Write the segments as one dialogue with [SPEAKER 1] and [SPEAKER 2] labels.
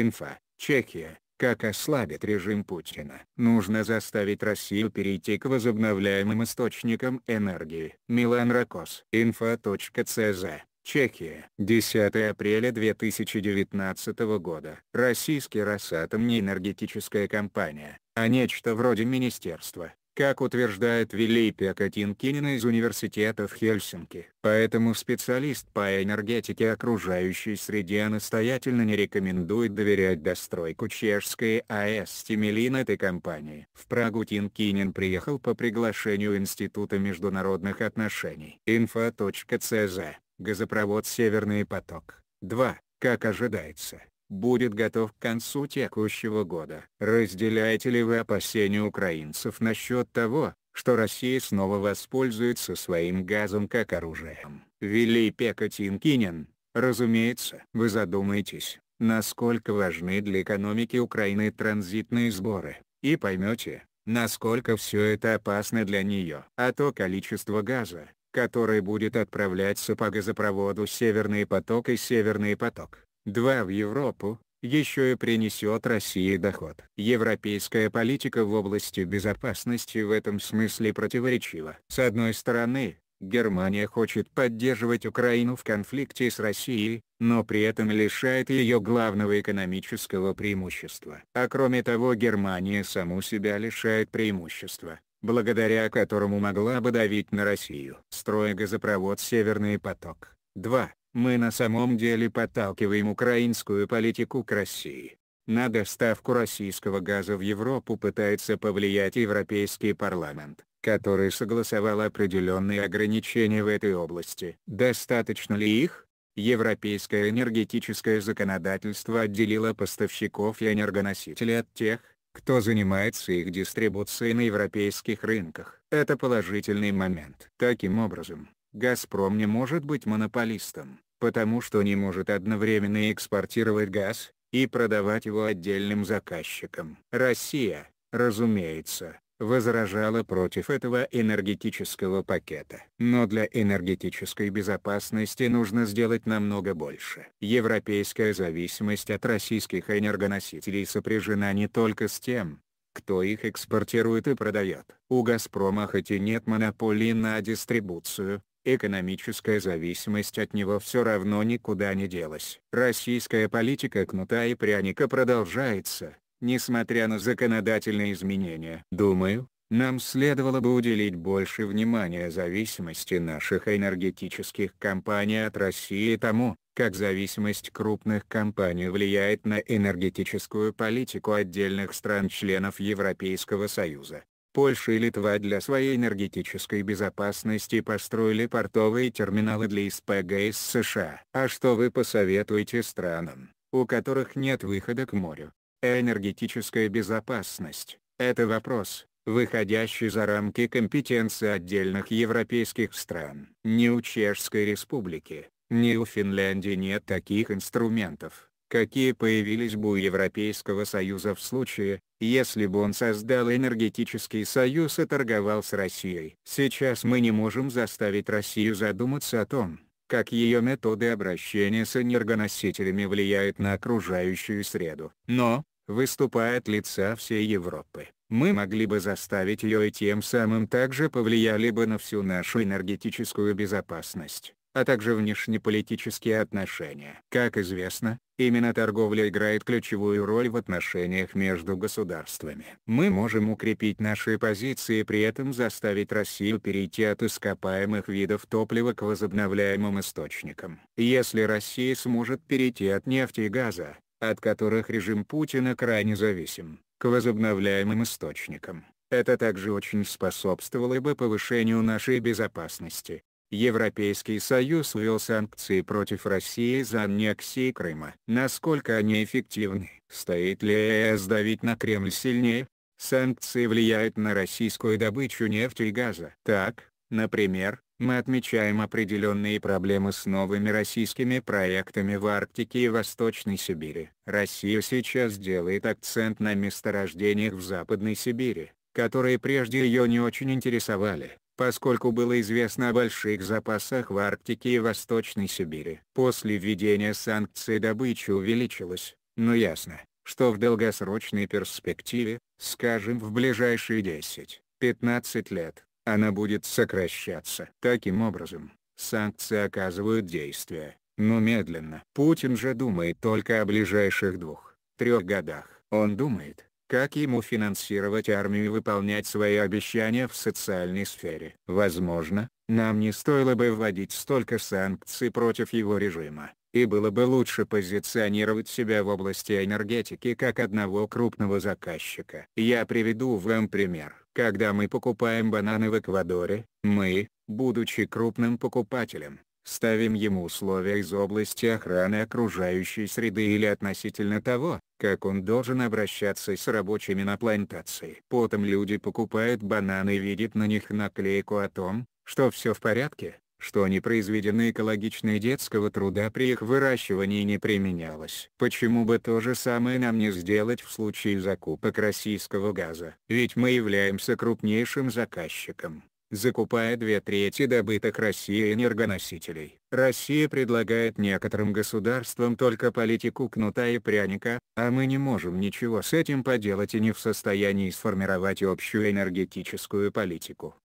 [SPEAKER 1] Инфа. Чехия. Как ослабит режим Путина. Нужно заставить Россию перейти к возобновляемым источникам энергии. Милан Ракос. Инфо.цз. Чехия. 10 апреля 2019 года. Российский Росатом не энергетическая компания, а нечто вроде министерства, как утверждает Вилипия Катинкинина из университета в Хельсинки. Поэтому специалист по энергетике окружающей среде настоятельно не рекомендует доверять достройку чешской АЭС Тимелин этой компании. В Прагу Тинкинин приехал по приглашению Института международных отношений. Инфо.цз. Газопровод «Северный поток». 2. Как ожидается, будет готов к концу текущего года. Разделяете ли вы опасения украинцев насчет того, что Россия снова воспользуется своим газом как оружием? Велипе Катинкинин, разумеется. Вы задумаетесь, насколько важны для экономики Украины транзитные сборы, и поймете, насколько все это опасно для нее. А то количество газа, который будет отправляться по газопроводу «Северный поток» и «Северный поток», Два в Европу, еще и принесет России доход. Европейская политика в области безопасности в этом смысле противоречива. С одной стороны, Германия хочет поддерживать Украину в конфликте с Россией, но при этом лишает ее главного экономического преимущества. А кроме того Германия саму себя лишает преимущества, благодаря которому могла бы давить на Россию. Строя газопровод «Северный поток». 2. Мы на самом деле подталкиваем украинскую политику к России. На доставку российского газа в Европу пытается повлиять Европейский парламент, который согласовал определенные ограничения в этой области. Достаточно ли их? Европейское энергетическое законодательство отделило поставщиков и энергоносителей от тех, кто занимается их дистрибуцией на европейских рынках. Это положительный момент. Таким образом, «Газпром» не может быть монополистом, потому что не может одновременно экспортировать газ, и продавать его отдельным заказчикам. Россия, разумеется, возражала против этого энергетического пакета. Но для энергетической безопасности нужно сделать намного больше. Европейская зависимость от российских энергоносителей сопряжена не только с тем, кто их экспортирует и продает. У «Газпрома» хоть и нет монополии на дистрибуцию, экономическая зависимость от него все равно никуда не делась. Российская политика кнута и пряника продолжается, несмотря на законодательные изменения. Думаю, нам следовало бы уделить больше внимания зависимости наших энергетических компаний от России и тому, как зависимость крупных компаний влияет на энергетическую политику отдельных стран-членов Европейского Союза. Польша и Литва для своей энергетической безопасности построили портовые терминалы для СПГ из США. А что вы посоветуете странам, у которых нет выхода к морю? Энергетическая безопасность – это вопрос, выходящий за рамки компетенции отдельных европейских стран. Ни у Чешской Республики, ни у Финляндии нет таких инструментов, какие появились бы у Европейского Союза в случае, если бы он создал энергетический союз и торговал с Россией. Сейчас мы не можем заставить Россию задуматься о том, как ее методы обращения с энергоносителями влияют на окружающую среду. Но, выступая от лица всей Европы, мы могли бы заставить ее и тем самым также повлияли бы на всю нашу энергетическую безопасность а также внешнеполитические отношения. Как известно, именно торговля играет ключевую роль в отношениях между государствами. Мы можем укрепить наши позиции и при этом заставить Россию перейти от ископаемых видов топлива к возобновляемым источникам. Если Россия сможет перейти от нефти и газа, от которых режим Путина крайне зависим, к возобновляемым источникам. Это также очень способствовало бы повышению нашей безопасности, Европейский Союз ввел санкции против России за аннексии Крыма. Насколько они эффективны? Стоит ли ЕС давить на Кремль сильнее? Санкции влияют на российскую добычу нефти и газа. Так, например, мы отмечаем определенные проблемы с новыми российскими проектами в Арктике и Восточной Сибири. Россия сейчас делает акцент на месторождениях в Западной Сибири, которые прежде ее не очень интересовали поскольку было известно о больших запасах в Арктике и Восточной Сибири. После введения санкций добыча увеличилась, но ясно, что в долгосрочной перспективе, скажем в ближайшие 10-15 лет, она будет сокращаться. Таким образом, санкции оказывают действие, но медленно. Путин же думает только о ближайших двух-трех годах. Он думает, как ему финансировать армию и выполнять свои обещания в социальной сфере. Возможно, нам не стоило бы вводить столько санкций против его режима, и было бы лучше позиционировать себя в области энергетики как одного крупного заказчика. Я приведу вам пример. Когда мы покупаем бананы в Эквадоре, мы, будучи крупным покупателем, Ставим ему условия из области охраны окружающей среды или относительно того, как он должен обращаться с рабочими на плантации. Потом люди покупают бананы и видят на них наклейку о том, что все в порядке, что не произведены экологичные детского труда при их выращивании не применялось. Почему бы то же самое нам не сделать в случае закупок российского газа? Ведь мы являемся крупнейшим заказчиком закупая две трети добытых России энергоносителей. Россия предлагает некоторым государствам только политику кнута и пряника, а мы не можем ничего с этим поделать и не в состоянии сформировать общую энергетическую политику.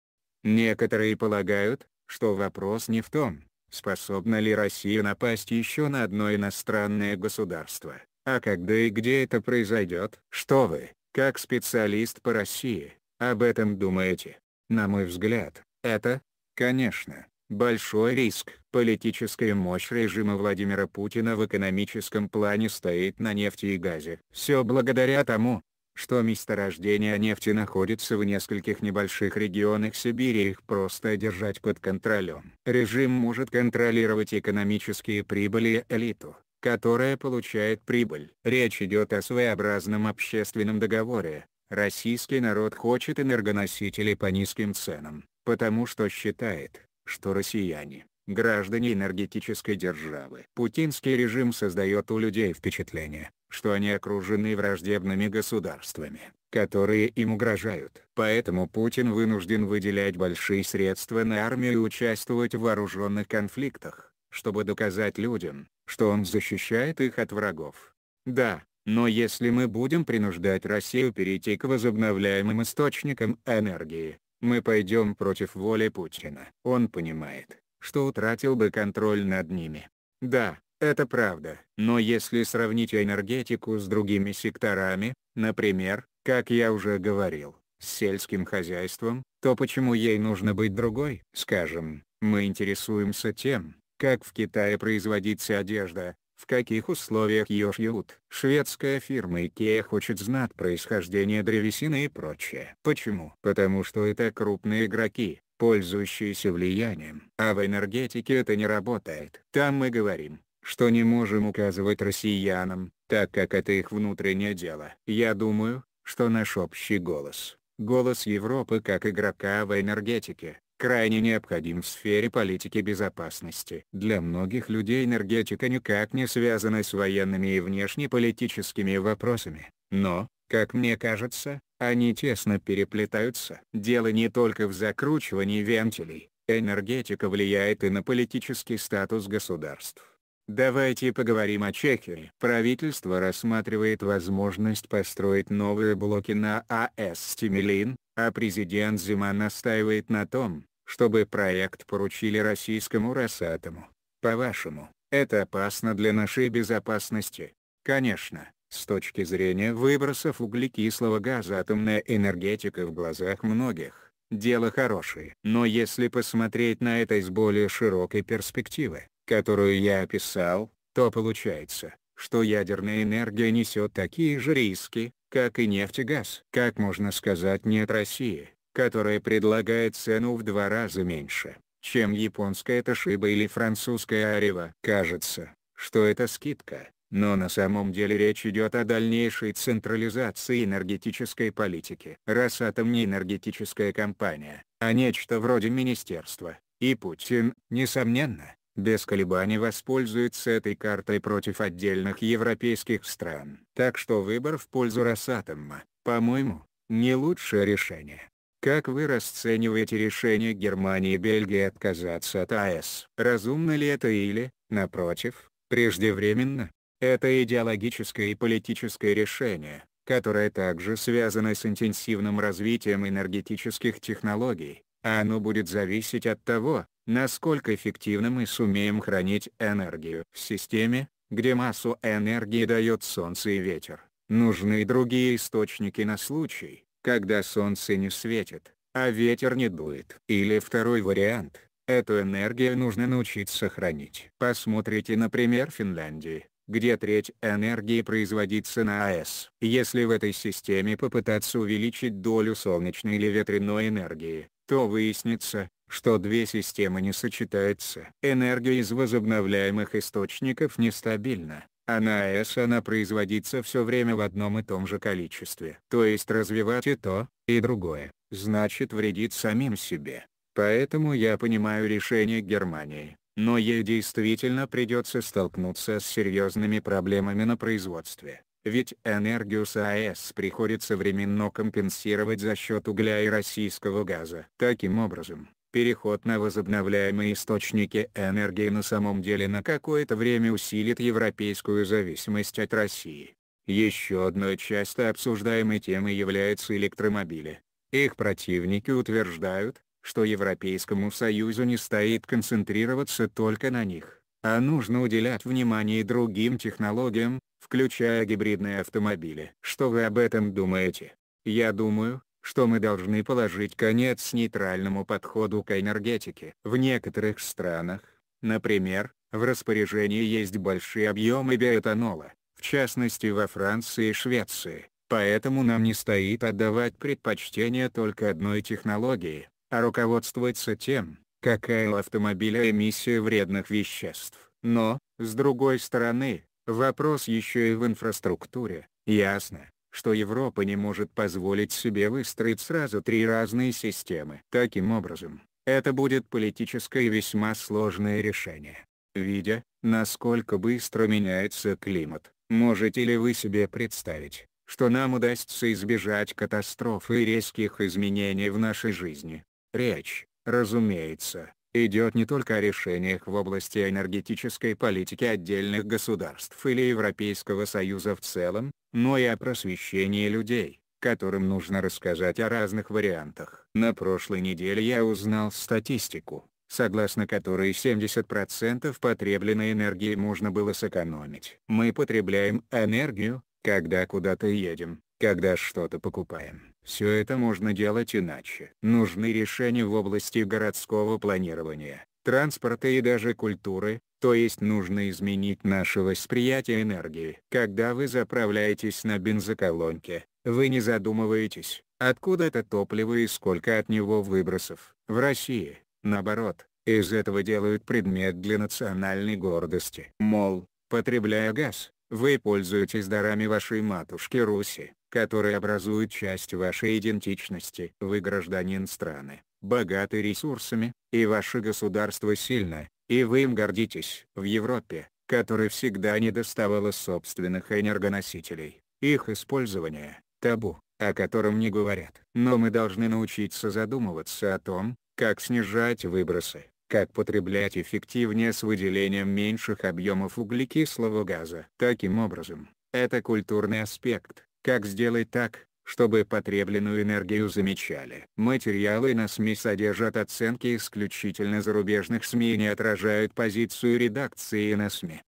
[SPEAKER 1] Некоторые полагают, что вопрос не в том, способна ли Россия напасть еще на одно иностранное государство, а когда и где это произойдет. Что вы, как специалист по России, об этом думаете? На мой взгляд, это, конечно, большой риск. Политическая мощь режима Владимира Путина в экономическом плане стоит на нефти и газе. Все благодаря тому, что месторождения нефти находятся в нескольких небольших регионах Сибири их просто держать под контролем. Режим может контролировать экономические прибыли элиту, которая получает прибыль. Речь идет о своеобразном общественном договоре, Российский народ хочет энергоносителей по низким ценам, потому что считает, что россияне – граждане энергетической державы. Путинский режим создает у людей впечатление, что они окружены враждебными государствами, которые им угрожают. Поэтому Путин вынужден выделять большие средства на армию и участвовать в вооруженных конфликтах, чтобы доказать людям, что он защищает их от врагов. Да, но если мы будем принуждать Россию перейти к возобновляемым источникам энергии, мы пойдем против воли Путина. Он понимает, что утратил бы контроль над ними. Да, это правда. Но если сравнить энергетику с другими секторами, например, как я уже говорил, с сельским хозяйством, то почему ей нужно быть другой? Скажем, мы интересуемся тем, как в Китае производится одежда, в каких условиях ее шьют? Шведская фирма IKEA хочет знать происхождение древесины и прочее. Почему? Потому что это крупные игроки, пользующиеся влиянием. А в энергетике это не работает. Там мы говорим, что не можем указывать россиянам, так как это их внутреннее дело. Я думаю, что наш общий голос, голос Европы как игрока в энергетике, крайне необходим в сфере политики безопасности. Для многих людей энергетика никак не связана с военными и внешнеполитическими вопросами, но, как мне кажется, они тесно переплетаются. Дело не только в закручивании вентилей, энергетика влияет и на политический статус государств. Давайте поговорим о Чехии. Правительство рассматривает возможность построить новые блоки на АЭС стимелин а президент Зима настаивает на том, чтобы проект поручили российскому Росатому. По-вашему, это опасно для нашей безопасности? Конечно, с точки зрения выбросов углекислого газа атомная энергетика в глазах многих – дело хорошее. Но если посмотреть на это из более широкой перспективы, которую я описал, то получается, что ядерная энергия несет такие же риски, как и нефть и газ. Как можно сказать «нет России»? которая предлагает цену в два раза меньше, чем японская Toshiba или французская Арева, Кажется, что это скидка, но на самом деле речь идет о дальнейшей централизации энергетической политики. Росатом не энергетическая компания, а нечто вроде министерства, и Путин, несомненно, без колебаний воспользуется этой картой против отдельных европейских стран. Так что выбор в пользу Росатома, по-моему, не лучшее решение. Как вы расцениваете решение Германии и Бельгии отказаться от АЭС? Разумно ли это или, напротив, преждевременно? Это идеологическое и политическое решение, которое также связано с интенсивным развитием энергетических технологий, а оно будет зависеть от того, насколько эффективно мы сумеем хранить энергию в системе, где массу энергии дает солнце и ветер. Нужны и другие источники на случай, когда солнце не светит, а ветер не дует. Или второй вариант, эту энергию нужно научиться хранить. Посмотрите например Финляндии, где треть энергии производится на АЭС. Если в этой системе попытаться увеличить долю солнечной или ветряной энергии, то выяснится, что две системы не сочетаются. Энергия из возобновляемых источников нестабильна, а на АЭС она производится все время в одном и том же количестве. То есть развивать и то, и другое, значит вредит самим себе. Поэтому я понимаю решение Германии, но ей действительно придется столкнуться с серьезными проблемами на производстве. Ведь энергию а с АЭС приходится временно компенсировать за счет угля и российского газа. Таким образом, Переход на возобновляемые источники энергии на самом деле на какое-то время усилит европейскую зависимость от России. Еще одной часто обсуждаемой темой являются электромобили. Их противники утверждают, что Европейскому Союзу не стоит концентрироваться только на них, а нужно уделять внимание другим технологиям, включая гибридные автомобили. Что вы об этом думаете? Я думаю, что мы должны положить конец нейтральному подходу к энергетике. В некоторых странах, например, в распоряжении есть большие объемы биоэтанола, в частности во Франции и Швеции, поэтому нам не стоит отдавать предпочтение только одной технологии, а руководствоваться тем, какая у автомобиля эмиссия вредных веществ. Но, с другой стороны, вопрос еще и в инфраструктуре, ясно, что Европа не может позволить себе выстроить сразу три разные системы. Таким образом, это будет политическое и весьма сложное решение. Видя, насколько быстро меняется климат, можете ли вы себе представить, что нам удастся избежать катастрофы и резких изменений в нашей жизни? Речь, разумеется, идет не только о решениях в области энергетической политики отдельных государств или Европейского Союза в целом, но и о просвещении людей, которым нужно рассказать о разных вариантах. На прошлой неделе я узнал статистику, согласно которой 70% потребленной энергии можно было сэкономить. Мы потребляем энергию, когда куда-то едем, когда что-то покупаем. Все это можно делать иначе. Нужны решения в области городского планирования, транспорта и даже культуры, то есть нужно изменить наше восприятие энергии. Когда вы заправляетесь на бензоколонке, вы не задумываетесь, откуда это топливо и сколько от него выбросов. В России, наоборот, из этого делают предмет для национальной гордости. Мол, потребляя газ, вы пользуетесь дарами вашей матушки Руси которые образуют часть вашей идентичности. Вы гражданин страны, богаты ресурсами, и ваше государство сильно, и вы им гордитесь. В Европе, которой всегда не недоставало собственных энергоносителей, их использование – табу, о котором не говорят. Но мы должны научиться задумываться о том, как снижать выбросы, как потреблять эффективнее с выделением меньших объемов углекислого газа. Таким образом, это культурный аспект, как сделать так, чтобы потребленную энергию замечали? Материалы на СМИ содержат оценки исключительно зарубежных СМИ и не отражают позицию редакции на СМИ.